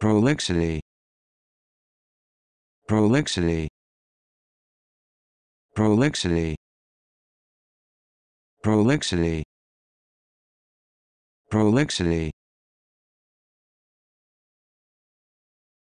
prolixity prolixity prolixity prolixity prolixity